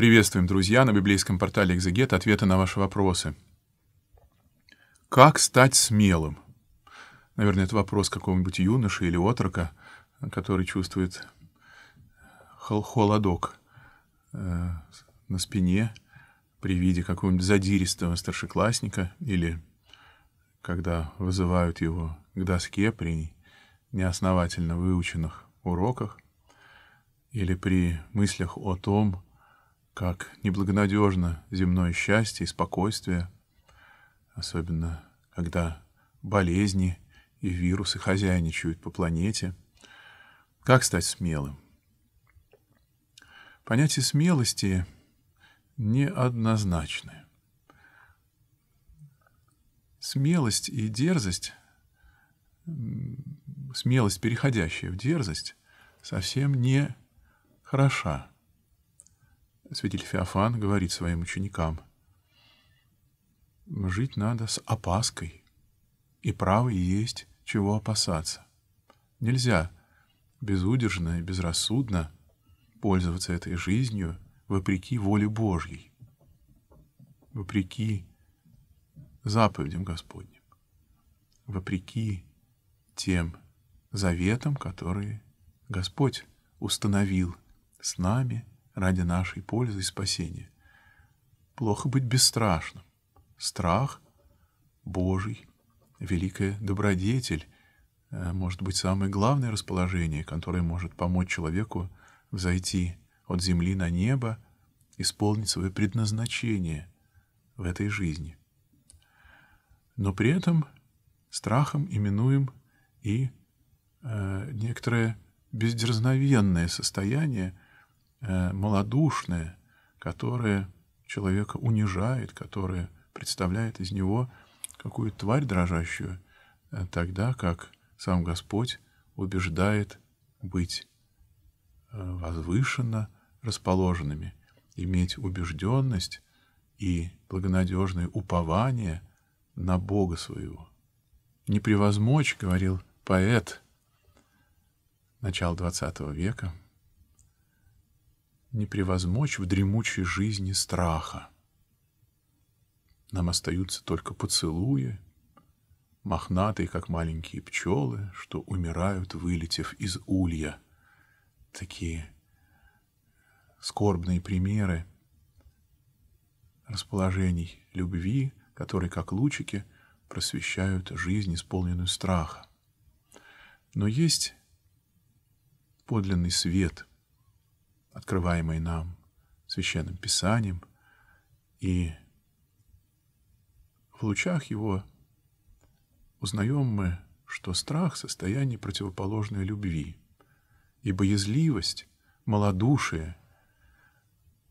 Приветствуем, друзья, на библейском портале «Экзегет» ответы на ваши вопросы. Как стать смелым? Наверное, это вопрос какого-нибудь юноши или отрока, который чувствует холодок э, на спине при виде какого-нибудь задиристого старшеклассника или когда вызывают его к доске при неосновательно выученных уроках или при мыслях о том, как неблагонадежно земное счастье и спокойствие, особенно когда болезни и вирусы хозяйничают по планете. Как стать смелым? Понятие смелости неоднозначны. Смелость и дерзость, смелость, переходящая в дерзость, совсем не хороша. Святитель Феофан говорит своим ученикам, «Жить надо с опаской, и право есть, чего опасаться. Нельзя безудержно и безрассудно пользоваться этой жизнью вопреки воле Божьей, вопреки заповедям Господним, вопреки тем заветам, которые Господь установил с нами – ради нашей пользы и спасения. Плохо быть бесстрашным. Страх Божий, великая добродетель, э, может быть, самое главное расположение, которое может помочь человеку взойти от земли на небо, исполнить свое предназначение в этой жизни. Но при этом страхом именуем и э, некоторое бездерзновенное состояние, Э, малодушное, которое человека унижает, которое представляет из него какую-то тварь дрожащую, э, тогда как сам Господь убеждает быть э, возвышенно расположенными, иметь убежденность и благонадежное упование на Бога своего. «Не превозмочь», — говорил поэт, начала XX века, не превозмочь в дремучей жизни страха. Нам остаются только поцелуи, мохнатые, как маленькие пчелы, что умирают, вылетев из улья. Такие скорбные примеры расположений любви, которые, как лучики, просвещают жизнь, исполненную страха. Но есть подлинный свет — открываемой нам Священным Писанием, и в лучах его узнаем мы, что страх — состояние противоположной любви, и боязливость, малодушие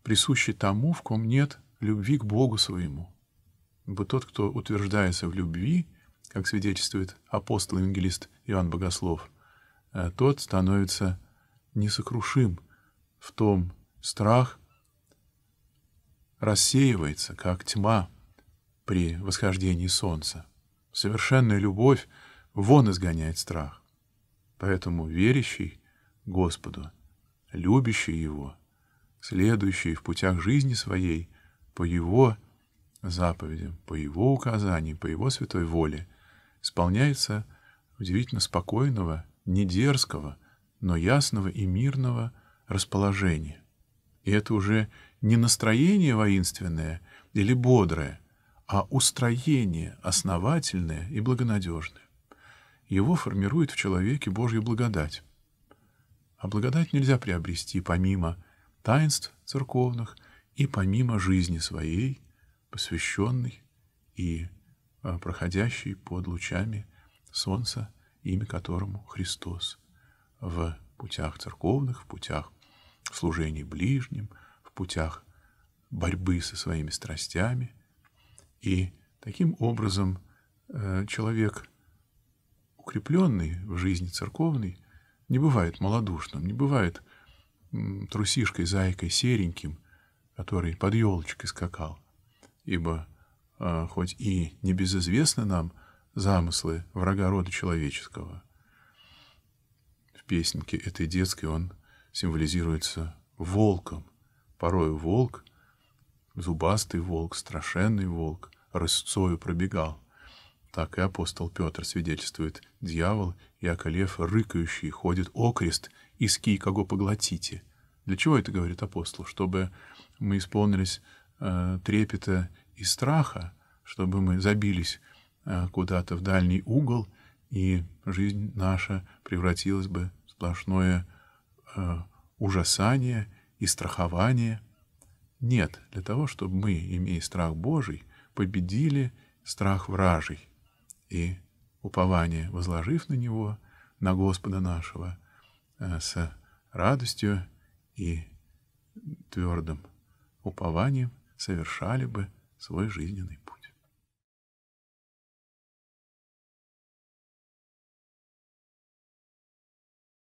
присущи тому, в ком нет любви к Богу своему. Ибо тот, кто утверждается в любви, как свидетельствует апостол-евангелист Иоанн Богослов, э, тот становится несокрушим — в том страх рассеивается, как тьма при восхождении солнца. Совершенная любовь вон изгоняет страх. Поэтому верящий Господу, любящий Его, следующий в путях жизни своей по Его заповедям, по Его указаниям, по Его святой воле, исполняется удивительно спокойного, не дерзкого, но ясного и мирного расположение. И это уже не настроение воинственное или бодрое, а устроение основательное и благонадежное. Его формирует в человеке Божья благодать. А благодать нельзя приобрести помимо таинств церковных и помимо жизни своей, посвященной и а, проходящей под лучами солнца, имя которому Христос, в путях церковных, в путях в служении ближним, в путях борьбы со своими страстями. И таким образом э, человек, укрепленный в жизни церковной, не бывает малодушным, не бывает трусишкой, зайкой, сереньким, который под елочкой скакал. Ибо э, хоть и небезызвестны нам замыслы врага рода человеческого, в песенке этой детской он символизируется волком. Порою волк, зубастый волк, страшенный волк, рысцою пробегал. Так и апостол Петр свидетельствует, дьявол и околев рыкающий ходит окрест, иски кого поглотите. Для чего это говорит апостол? Чтобы мы исполнились э, трепета и страха, чтобы мы забились э, куда-то в дальний угол, и жизнь наша превратилась бы в сплошное э, ужасания и страхования. Нет, для того, чтобы мы, имея страх Божий, победили страх вражий и упование, возложив на него, на Господа нашего, э, с радостью и твердым упованием совершали бы свой жизненный путь.